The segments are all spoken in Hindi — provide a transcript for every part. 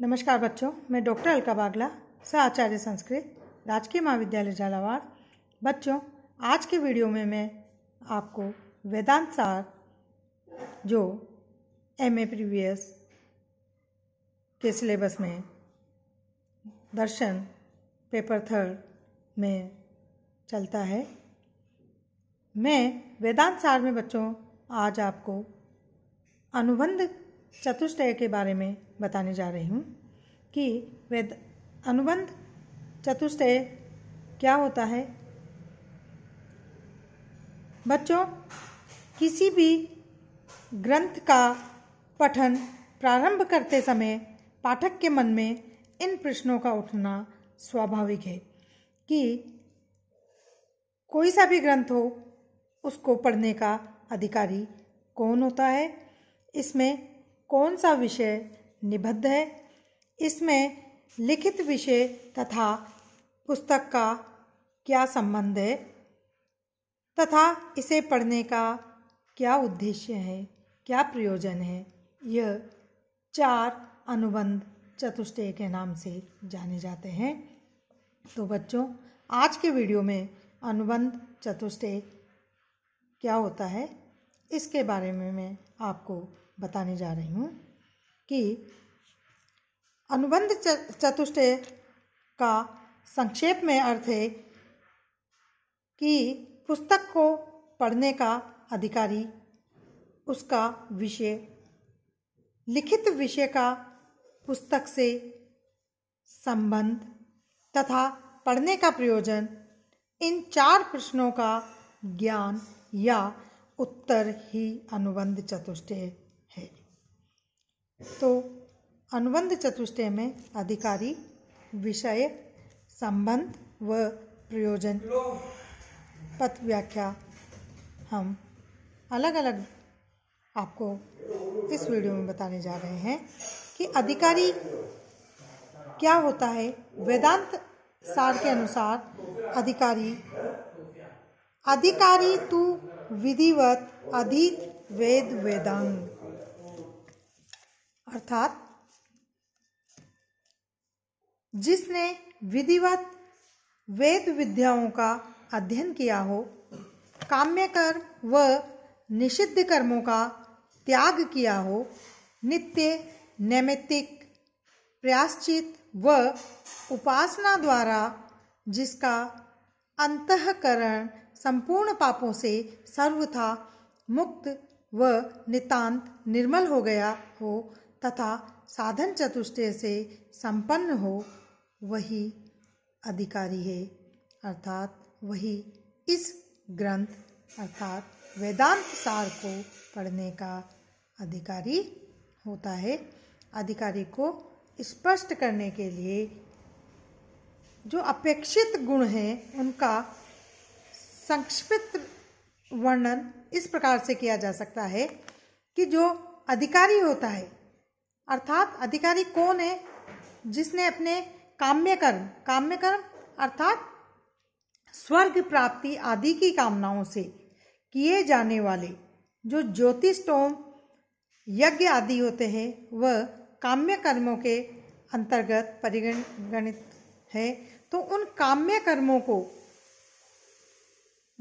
नमस्कार बच्चों मैं डॉक्टर अलका बागला आचार्य संस्कृत राजकीय महाविद्यालय झालावाड़ बच्चों आज के वीडियो में मैं आपको वेदांत सार जो एम ए प्रीवियस के सिलेबस में दर्शन पेपर थर्ड में चलता है मैं वेदांत सार में बच्चों आज आपको अनुबंध चतुष्टय के बारे में बताने जा रही हूँ कि वेद अनुबंध चतुष्टय क्या होता है बच्चों किसी भी ग्रंथ का पठन प्रारंभ करते समय पाठक के मन में इन प्रश्नों का उठना स्वाभाविक है कि कोई सा भी ग्रंथ हो उसको पढ़ने का अधिकारी कौन होता है इसमें कौन सा विषय निबद्ध है इसमें लिखित विषय तथा पुस्तक का क्या संबंध है तथा इसे पढ़ने का क्या उद्देश्य है क्या प्रयोजन है यह चार अनुबंध चतुष्टय के नाम से जाने जाते हैं तो बच्चों आज के वीडियो में अनुबंध चतुष्टय क्या होता है इसके बारे में मैं आपको बताने जा रही हूँ कि अनुबंध चतुष्टय का संक्षेप में अर्थ है कि पुस्तक को पढ़ने का अधिकारी उसका विषय लिखित विषय का पुस्तक से संबंध तथा पढ़ने का प्रयोजन इन चार प्रश्नों का ज्ञान या उत्तर ही अनुबंध चतुष्टय तो अनुबंध चतुष्टय में अधिकारी विषय संबंध व प्रयोजन पथ व्याख्या हम अलग अलग आपको इस वीडियो में बताने जा रहे हैं कि अधिकारी क्या होता है वेदांत सार के अनुसार अधिकारी अधिकारी तू विधिवत अधित वेद वेदांग अर्थात जिसने विधिवत वेद विद्याओं का अध्ययन किया हो काम्य कर्म व निषिद्ध कर्मों का त्याग किया हो नित्य नैमित्तिक प्रयाश्चित व उपासना द्वारा जिसका अंतकरण संपूर्ण पापों से सर्वथा मुक्त व नितांत निर्मल हो गया हो तथा साधन चतुष्टय से संपन्न हो वही अधिकारी है अर्थात वही इस ग्रंथ अर्थात वेदांत सार को पढ़ने का अधिकारी होता है अधिकारी को स्पष्ट करने के लिए जो अपेक्षित गुण हैं उनका संक्षिप्त वर्णन इस प्रकार से किया जा सकता है कि जो अधिकारी होता है अर्थात अधिकारी कौन है जिसने अपने काम्य कर्म काम्य कर्म अर्थात स्वर्ग प्राप्ति आदि की कामनाओं से किए जाने वाले जो ज्योतिष टोम यज्ञ आदि होते हैं वह काम्य कर्मों के अंतर्गत परिगणित है तो उन काम्य कर्मों को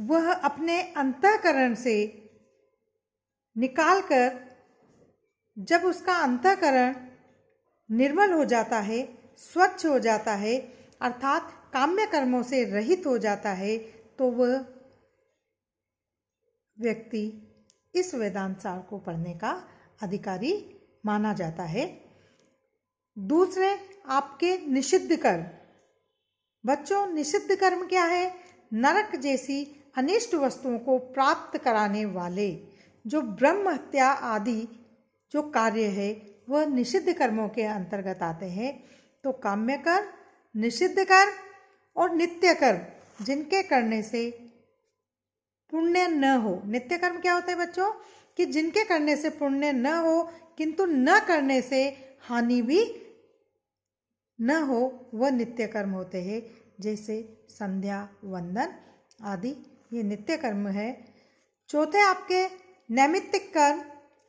वह अपने अंतकरण से निकाल कर जब उसका अंतकरण निर्मल हो जाता है स्वच्छ हो जाता है अर्थात काम्य कर्मों से रहित हो जाता है तो वह व्यक्ति इस वेदांत सार को पढ़ने का अधिकारी माना जाता है दूसरे आपके निषिद्ध कर्म बच्चों निषिद्ध कर्म क्या है नरक जैसी अनिष्ट वस्तुओं को प्राप्त कराने वाले जो ब्रह्म हत्या आदि जो कार्य है वह निषिद्ध कर्मों के अंतर्गत आते हैं तो काम्य कर्म निषिद्ध कर्म और नित्य कर्म जिनके करने से पुण्य न हो नित्य कर्म क्या होते हैं बच्चों कि जिनके करने से पुण्य न हो किंतु न करने से हानि भी न हो वह नित्य कर्म होते हैं जैसे संध्या वंदन आदि ये नित्य कर्म है चौथे आपके नैमित्तिक कर्म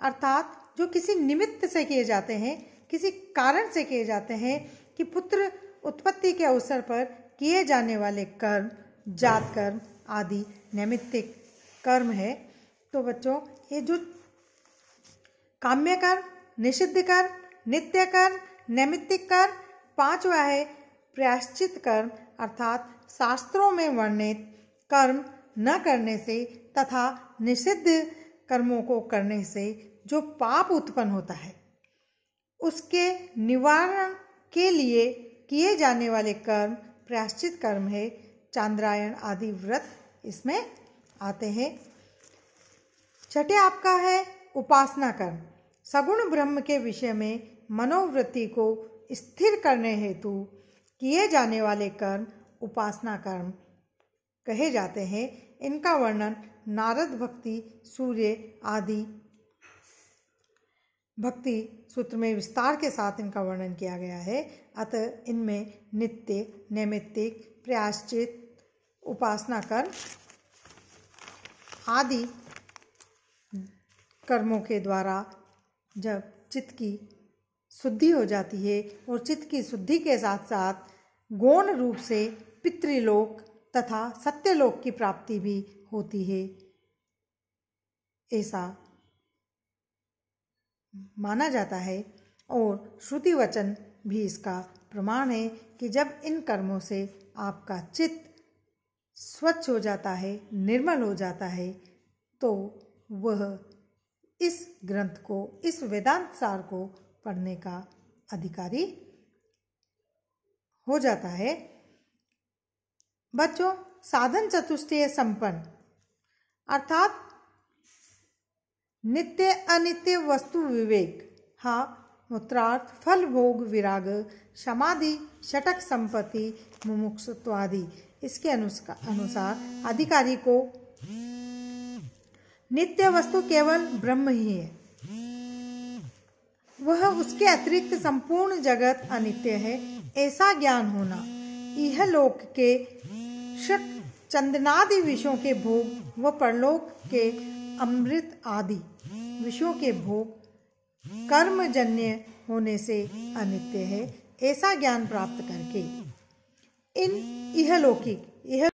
अर्थात जो किसी निमित्त से किए जाते हैं किसी कारण से किए जाते हैं कि पुत्र उत्पत्ति के अवसर पर किए जाने वाले कर्म जात कर्म आदि नैमित्तिक कर्म है तो बच्चों ये जो काम्य कर्म निषिद्ध कर्म नित्य कर्म नैमित्तिक कर्म पांचवा है प्रायश्चित कर्म अर्थात शास्त्रों में वर्णित कर्म न करने से तथा निषिद्ध कर्मों को करने से जो पाप उत्पन्न होता है उसके निवारण के लिए किए जाने वाले कर्म प्रायश्चित कर्म है चांद्रायण आदि व्रत इसमें आते हैं छठे आपका है उपासना कर्म सगुण ब्रह्म के विषय में मनोवृत्ति को स्थिर करने हेतु किए जाने वाले कर्म उपासना कर्म कहे जाते हैं इनका वर्णन नारद भक्ति सूर्य आदि भक्ति सूत्र में विस्तार के साथ इनका वर्णन किया गया है अतः इनमें नित्य नैमित्तिक प्रयाश्चित उपासना कर आदि कर्मों के द्वारा जब चित्त की शुद्धि हो जाती है और चित्त की शुद्धि के साथ साथ गौण रूप से पितृलोक तथा सत्यलोक की प्राप्ति भी होती है ऐसा माना जाता है और श्रुति वचन भी इसका प्रमाण है कि जब इन कर्मों से आपका चित्त स्वच्छ हो जाता है निर्मल हो जाता है तो वह इस ग्रंथ को इस वेदांत सार को पढ़ने का अधिकारी हो जाता है बच्चों साधन चतुष्टय संपन्न अर्थात नित्य अनित्य वस्तु विवेक हा मूत्रार्थ फल भोग विराग समाधि षटक संपत्ति मुमुक्षत्वादि इसके अनुसार अधिकारी को नित्य वस्तु केवल ब्रह्म ही है वह उसके अतिरिक्त संपूर्ण जगत अनित्य है ऐसा ज्ञान होना यह लोक के चंदनादि विषयों के भोग व परलोक के अमृत आदि विषयों के भोग कर्मजन्य होने से अनित्य है ऐसा ज्ञान प्राप्त करके इन इहलौकिक इह